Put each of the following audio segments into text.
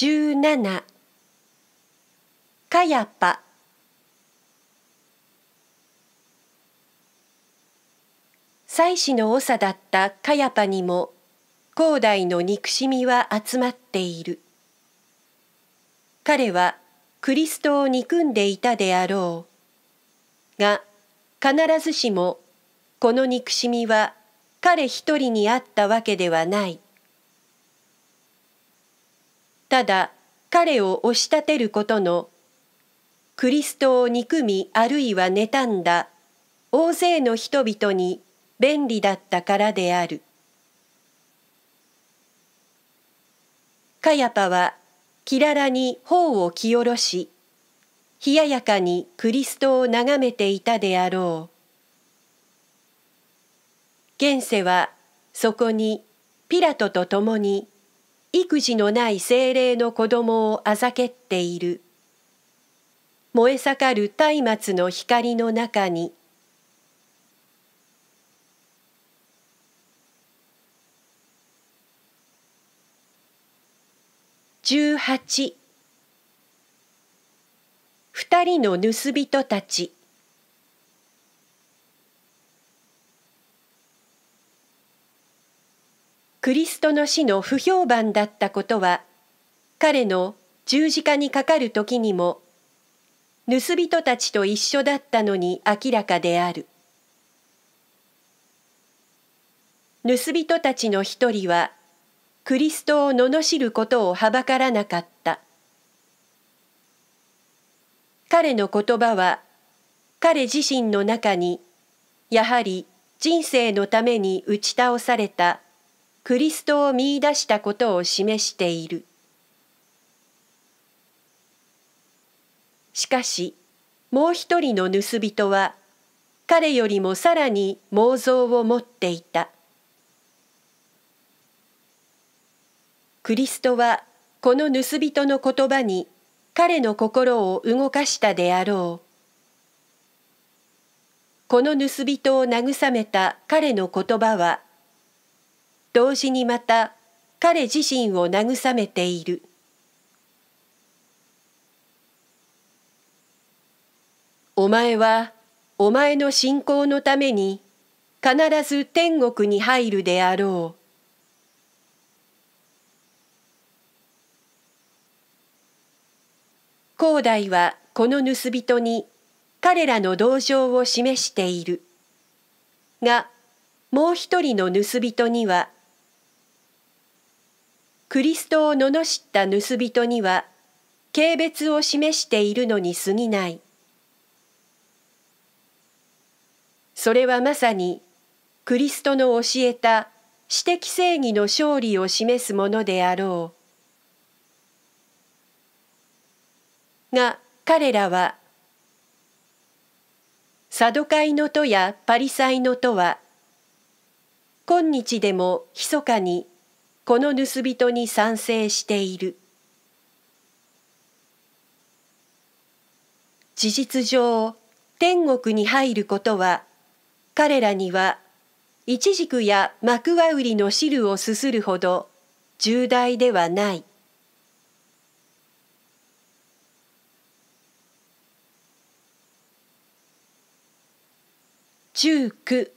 17かやぱ妻子の長だったカヤパにも高代の憎しみは集まっている彼はクリストを憎んでいたであろうが必ずしもこの憎しみは彼一人にあったわけではない。ただ彼を押し立てることのクリストを憎みあるいは妬んだ大勢の人々に便利だったからである。カヤパはキララに頬を着下ろし冷ややかにクリストを眺めていたであろう。現世はそこにピラトと共に育児のない精霊の子供をあざけっている燃え盛る松明の光の中に18二人の盗人たちクリストの死の不評判だったことは彼の十字架にかかる時にも盗人たちと一緒だったのに明らかである盗人たちの一人はクリストを罵ることをはばからなかった彼の言葉は彼自身の中にやはり人生のために打ち倒されたクリストを見出したことを示しているしかしもう一人の盗人は彼よりもさらに妄想を持っていたクリストはこの盗人の言葉に彼の心を動かしたであろうこの盗人を慰めた彼の言葉は同時にまた彼自身を慰めている「お前はお前の信仰のために必ず天国に入るであろう」高大はこの盗人に彼らの同情を示しているがもう一人の盗人には「クリストを罵った盗人には軽蔑を示しているのに過ぎないそれはまさにクリストの教えた私的正義の勝利を示すものであろうが彼らはサドカイの都やパリサイの都は今日でも密かにこの盗人に賛成している。事実上、天国に入ることは、彼らには、イチジクやマクワウリの汁をすするほど重大ではない。十九、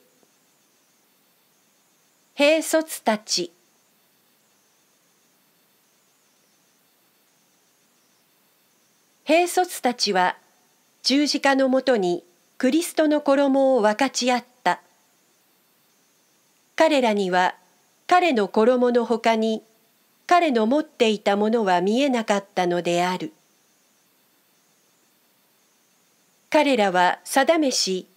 兵卒たち兵卒たちは十字架のもとにクリストの衣を分かち合った彼らには彼の衣のほかに彼の持っていたものは見えなかったのである彼らは定めし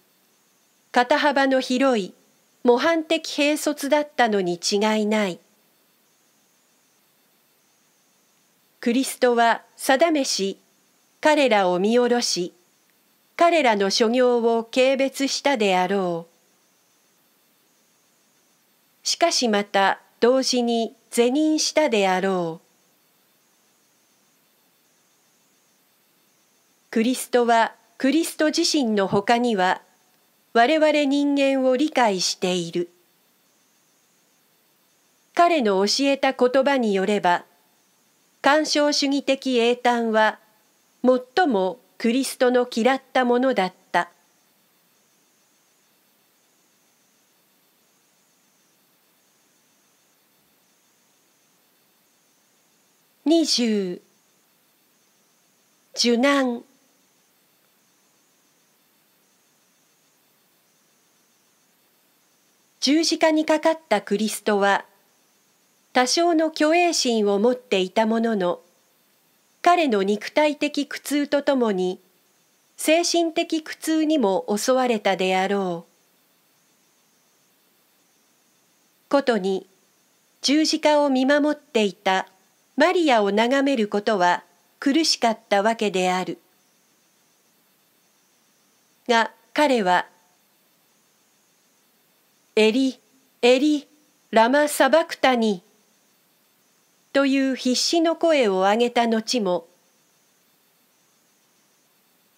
肩幅の広い模範的兵卒だったのに違いないクリストは定めし彼らを見下ろし彼らの所業を軽蔑したであろうしかしまた同時に是認したであろうクリストはクリスト自身のほかには我々人間を理解している彼の教えた言葉によれば干渉主義的英単は最もクリストの嫌ったものだった二十受難十字架にかかったクリストは多少の虚栄心を持っていたものの彼の肉体的苦痛とともに精神的苦痛にも襲われたであろう。ことに十字架を見守っていたマリアを眺めることは苦しかったわけである。が彼は「エリエリラマ・サバクタニ」という必死の声を上げた後も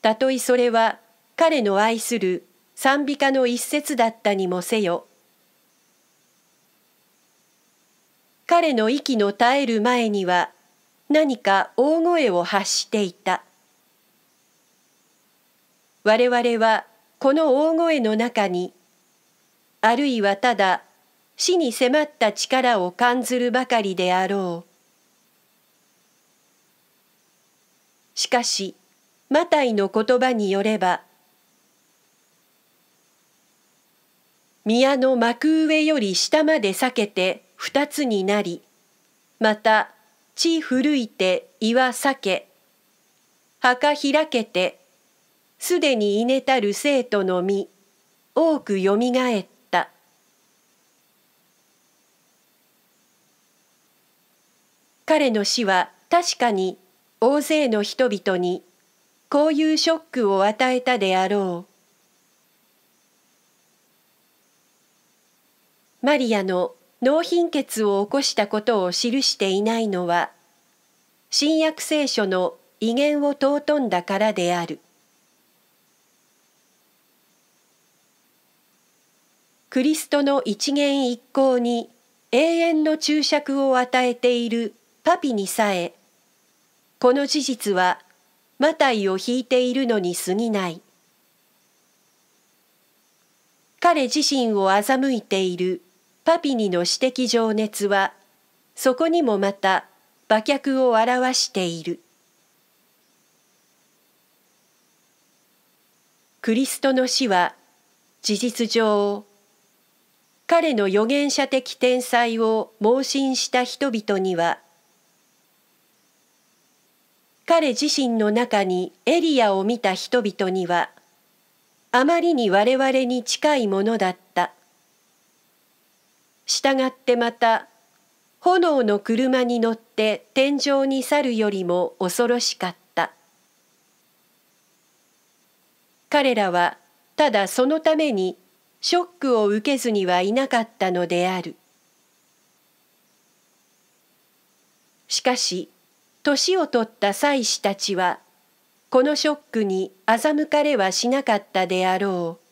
たとえそれは彼の愛する賛美歌の一節だったにもせよ彼の息の絶える前には何か大声を発していた我々はこの大声の中にあるいはただ死に迫った力を感ずるばかりであろう。しかし、マタイの言葉によれば、宮の幕上より下まで裂けて二つになり、また地古いて岩裂け、墓開けて、すでに稲たる生徒の身、多くよみがえった。彼の死は確かに大勢の人々にこういうショックを与えたであろう。マリアの脳貧血を起こしたことを記していないのは新約聖書の威厳を尊んだからである。クリストの一元一行に永遠の注釈を与えているパピにさえこの事実はマタイを引いているのに過ぎない彼自身を欺いているパピニの私的情熱はそこにもまた馬脚を表しているクリストの死は事実上彼の預言者的天才を盲信した人々には彼自身の中にエリアを見た人々にはあまりに我々に近いものだった従ってまた炎の車に乗って天井に去るよりも恐ろしかった彼らはただそのためにショックを受けずにはいなかったのであるしかし年を取った妻子たちはこのショックに欺かれはしなかったであろう。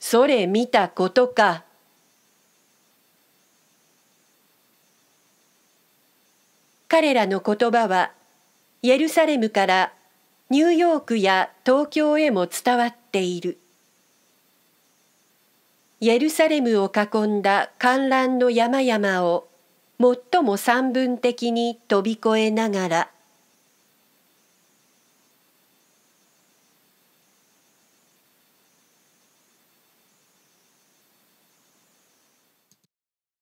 それ見たことか。彼らの言葉はエルサレムからニューヨークや東京へも伝わっている。イエルサレムを囲んだ観覧の山々を最も散文的に飛び越えながら